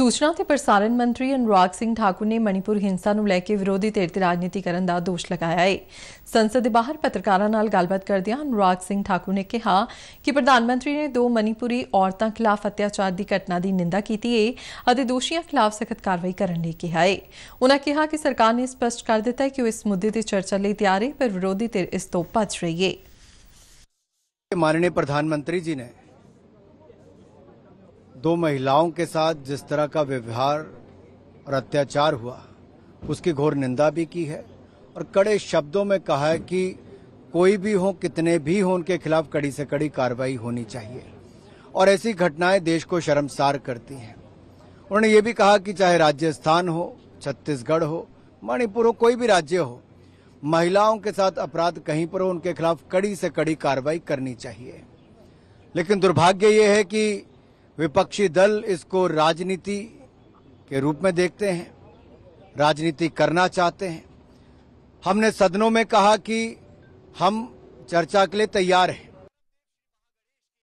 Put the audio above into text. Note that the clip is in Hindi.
सूचना के प्रसारण मंत्री अनुराग सिंह ठाकुर ने मणिपुर हिंसा को लेकर विरोधी धिर राजनीति करने का दोष लगाया है संसद के बाहर पत्रकारों गलबात करद्या अनुराग सिंह ठाकुर ने कहा कि प्रधानमंत्री ने दो मणिपुरी औरतों खिलाफ अत्याचार की घटना की निंदा की है दोषियों खिलाफ सख्त कार्रवाई करने कहा है उन्होंने कहा कि सरकार ने स्पष्ट कर दिता है कि इस मुद्दे से चर्चा लिए तैयार है पर विरोधी धिर इस तू भज रही है माननीय प्रधानमंत्री जी ने दो महिलाओं के साथ जिस तरह का व्यवहार और अत्याचार हुआ उसकी घोर निंदा भी की है और कड़े शब्दों में कहा है कि कोई भी हो कितने भी हों उनके खिलाफ कड़ी से कड़ी कार्रवाई होनी चाहिए और ऐसी घटनाएं देश को शर्मसार करती हैं उन्होंने ये भी कहा कि चाहे राजस्थान हो छत्तीसगढ़ हो मणिपुर हो कोई भी राज्य हो महिलाओं के साथ अपराध कहीं पर हो उनके खिलाफ कड़ी से कड़ी कार्रवाई करनी चाहिए लेकिन दुर्भाग्य ये है कि विपक्षी दल इसको राजनीति के रूप में देखते हैं राजनीति करना चाहते हैं हमने सदनों में कहा कि हम चर्चा के लिए तैयार हैं